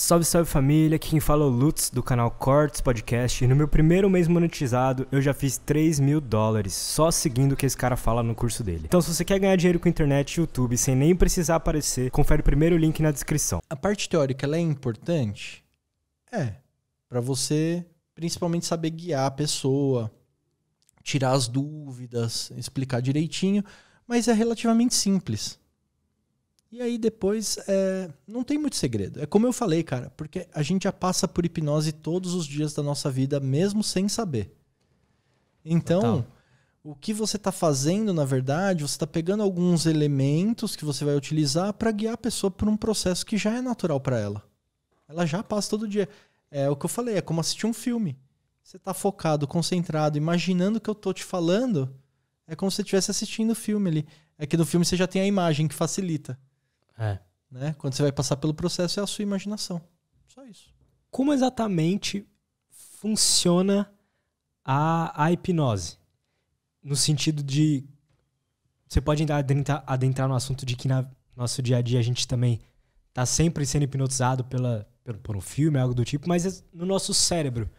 Salve, salve família, aqui quem fala é o Lutz do canal Cortes Podcast e no meu primeiro mês monetizado eu já fiz 3 mil dólares só seguindo o que esse cara fala no curso dele. Então se você quer ganhar dinheiro com internet e YouTube sem nem precisar aparecer, confere o primeiro link na descrição. A parte teórica é importante? É, para você principalmente saber guiar a pessoa, tirar as dúvidas, explicar direitinho, mas é relativamente simples. E aí depois é, não tem muito segredo. É como eu falei, cara, porque a gente já passa por hipnose todos os dias da nossa vida, mesmo sem saber. Então, Total. o que você está fazendo, na verdade, você está pegando alguns elementos que você vai utilizar para guiar a pessoa por um processo que já é natural para ela. Ela já passa todo dia. É o que eu falei, é como assistir um filme. Você está focado, concentrado, imaginando o que eu tô te falando. É como se você estivesse assistindo o filme ali. É que no filme você já tem a imagem que facilita. É. Né? Quando você vai passar pelo processo, é a sua imaginação. Só isso. Como exatamente funciona a, a hipnose? No sentido de. Você pode adentrar, adentrar no assunto de que no nosso dia a dia a gente também está sempre sendo hipnotizado pela, pelo, por um filme, algo do tipo, mas é no nosso cérebro.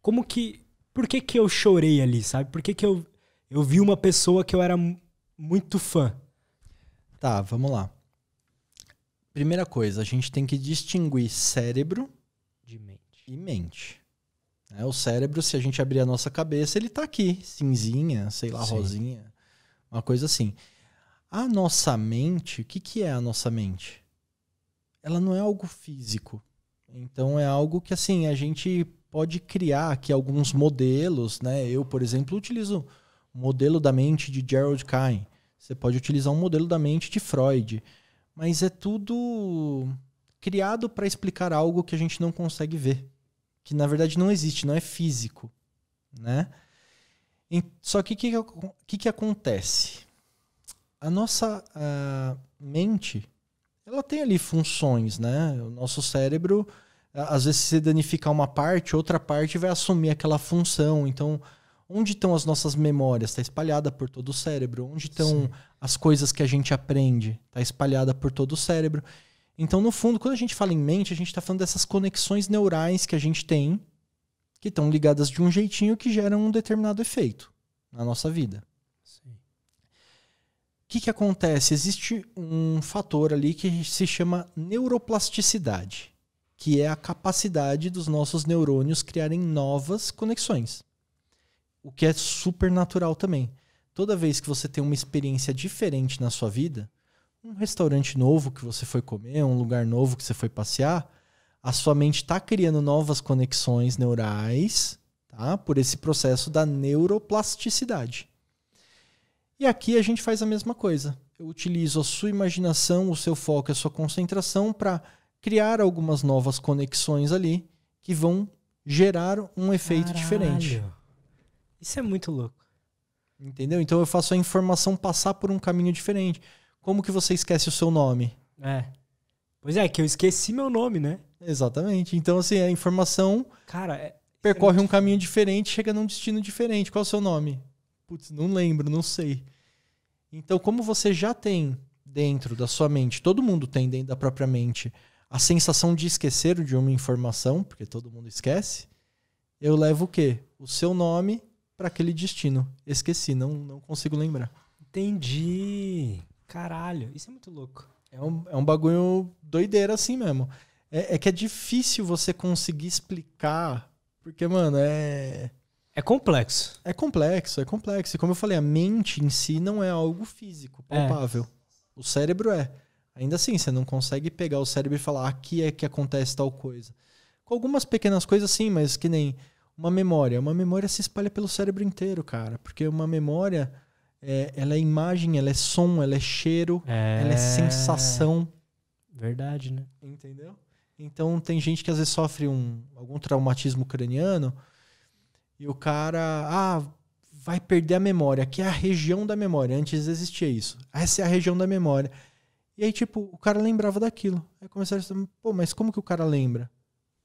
Como que. Por que, que eu chorei ali, sabe? Por que, que eu, eu vi uma pessoa que eu era muito fã? Tá, vamos lá. Primeira coisa, a gente tem que distinguir cérebro mente. e mente. É, o cérebro, se a gente abrir a nossa cabeça, ele está aqui, cinzinha, sei lá, Sim. rosinha, uma coisa assim. A nossa mente, o que, que é a nossa mente? Ela não é algo físico. Então é algo que assim, a gente pode criar aqui alguns modelos, né? Eu, por exemplo, utilizo o modelo da mente de Gerald Klein. Você pode utilizar um modelo da mente de Freud mas é tudo criado para explicar algo que a gente não consegue ver, que na verdade não existe, não é físico, né? Só que o que, que, que, acontece? A nossa mente, ela tem ali funções, né? O nosso cérebro, às vezes se danificar uma parte, outra parte vai assumir aquela função. Então, Onde estão as nossas memórias? Está espalhada por todo o cérebro. Onde estão Sim. as coisas que a gente aprende? Está espalhada por todo o cérebro. Então, no fundo, quando a gente fala em mente, a gente está falando dessas conexões neurais que a gente tem, que estão ligadas de um jeitinho que geram um determinado efeito na nossa vida. O que, que acontece? Existe um fator ali que se chama neuroplasticidade, que é a capacidade dos nossos neurônios criarem novas conexões o que é super natural também. Toda vez que você tem uma experiência diferente na sua vida, um restaurante novo que você foi comer, um lugar novo que você foi passear, a sua mente está criando novas conexões neurais, tá? Por esse processo da neuroplasticidade. E aqui a gente faz a mesma coisa. Eu utilizo a sua imaginação, o seu foco, a sua concentração para criar algumas novas conexões ali que vão gerar um efeito Caralho. diferente. Isso é muito louco. Entendeu? Então eu faço a informação passar por um caminho diferente. Como que você esquece o seu nome? É. Pois é, que eu esqueci meu nome, né? Exatamente. Então, assim, a informação Cara, é... é percorre um caminho diferente, chega num destino diferente. Qual é o seu nome? Putz, não lembro, não sei. Então, como você já tem dentro da sua mente, todo mundo tem dentro da própria mente, a sensação de esquecer de uma informação, porque todo mundo esquece, eu levo o quê? O seu nome para aquele destino. Esqueci, não, não consigo lembrar. Entendi. Caralho, isso é muito louco. É um, é um bagulho doideira assim mesmo. É, é que é difícil você conseguir explicar, porque, mano, é. É complexo. É complexo, é complexo. E como eu falei, a mente em si não é algo físico, é. palpável. É. O cérebro é. Ainda assim, você não consegue pegar o cérebro e falar aqui é que acontece tal coisa. Com algumas pequenas coisas, sim, mas que nem uma memória. Uma memória se espalha pelo cérebro inteiro, cara. Porque uma memória, é, ela é imagem, ela é som, ela é cheiro, é... ela é sensação. Verdade, né? Entendeu? Então tem gente que às vezes sofre um, algum traumatismo craniano e o cara ah, vai perder a memória, que é a região da memória. Antes existia isso. Essa é a região da memória. E aí, tipo, o cara lembrava daquilo. Aí começaram a pensar, pô, mas como que o cara lembra?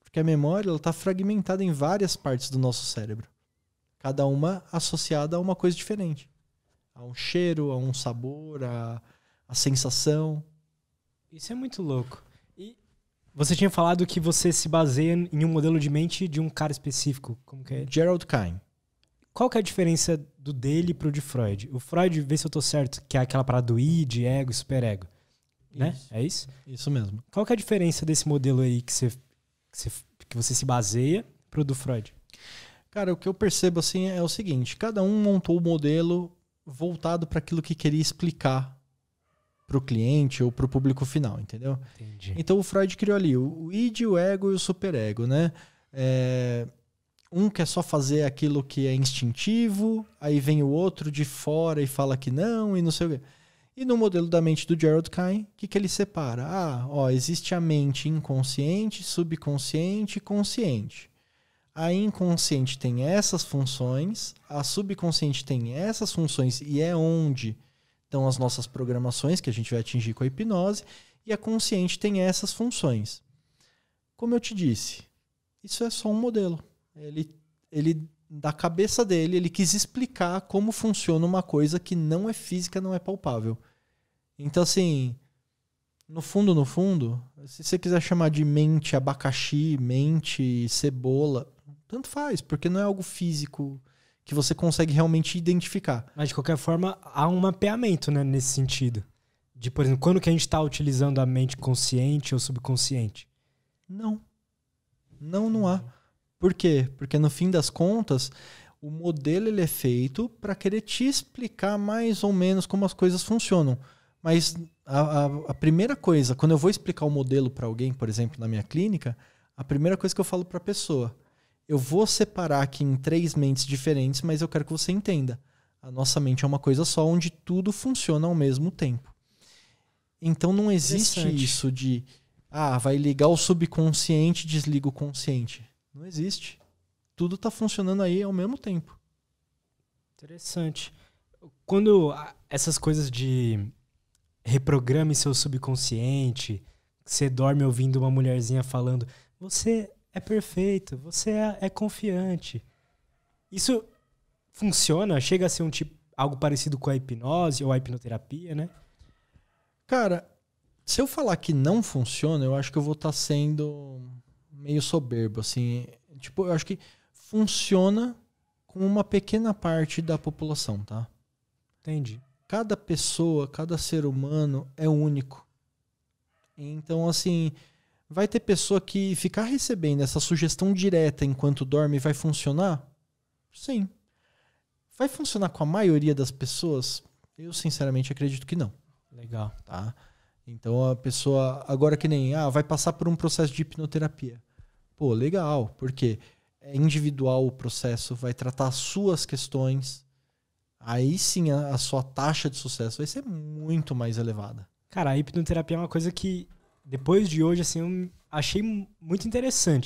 Porque a memória está fragmentada em várias partes do nosso cérebro. Cada uma associada a uma coisa diferente. A um cheiro, a um sabor, a, a sensação. Isso é muito louco. E você tinha falado que você se baseia em um modelo de mente de um cara específico. Como que é? Gerald Klein. Qual que é a diferença do dele pro de Freud? O Freud, vê se eu tô certo, que é aquela parada do id, ego, superego. Né? Isso. É isso? Isso mesmo. Qual que é a diferença desse modelo aí que você que você, que você se baseia o do Freud? Cara, o que eu percebo assim é o seguinte: cada um montou o um modelo voltado para aquilo que queria explicar para o cliente ou para o público final, entendeu? Entendi. Então o Freud criou ali o id, o ego e o superego, né? É, um quer só fazer aquilo que é instintivo, aí vem o outro de fora e fala que não e não sei o quê. E no modelo da mente do Gerald Kain, o que, que ele separa? Ah, ó, existe a mente inconsciente, subconsciente e consciente. A inconsciente tem essas funções, a subconsciente tem essas funções e é onde estão as nossas programações que a gente vai atingir com a hipnose, e a consciente tem essas funções. Como eu te disse, isso é só um modelo. Ele, ele da cabeça dele, ele quis explicar como funciona uma coisa que não é física, não é palpável. Então, assim, no fundo, no fundo, se você quiser chamar de mente abacaxi, mente cebola, tanto faz, porque não é algo físico que você consegue realmente identificar. Mas, de qualquer forma, há um mapeamento né, nesse sentido. De, por exemplo, quando que a gente está utilizando a mente consciente ou subconsciente? Não. Não, não há. Por quê? Porque no fim das contas, o modelo ele é feito para querer te explicar mais ou menos como as coisas funcionam. Mas a, a, a primeira coisa, quando eu vou explicar o modelo para alguém, por exemplo, na minha clínica, a primeira coisa que eu falo para a pessoa, eu vou separar aqui em três mentes diferentes, mas eu quero que você entenda. A nossa mente é uma coisa só, onde tudo funciona ao mesmo tempo. Então não existe isso de, ah, vai ligar o subconsciente, desliga o consciente. Não existe. Tudo está funcionando aí ao mesmo tempo. Interessante. Quando essas coisas de reprograme seu subconsciente, você dorme ouvindo uma mulherzinha falando, você é perfeito, você é, é confiante. Isso funciona? Chega a ser um tipo algo parecido com a hipnose ou a hipnoterapia, né? Cara, se eu falar que não funciona, eu acho que eu vou estar tá sendo meio soberbo, assim. Tipo, eu acho que funciona com uma pequena parte da população, tá? Entendi. Cada pessoa, cada ser humano é único. Então, assim, vai ter pessoa que ficar recebendo essa sugestão direta enquanto dorme vai funcionar? Sim. Vai funcionar com a maioria das pessoas? Eu, sinceramente, acredito que não. Legal. Tá? Então, a pessoa, agora que nem, ah, vai passar por um processo de hipnoterapia. Pô, legal, porque é individual o processo, vai tratar as suas questões. Aí sim a, a sua taxa de sucesso vai ser muito mais elevada. Cara, a hipnoterapia é uma coisa que, depois de hoje, assim, eu achei muito interessante.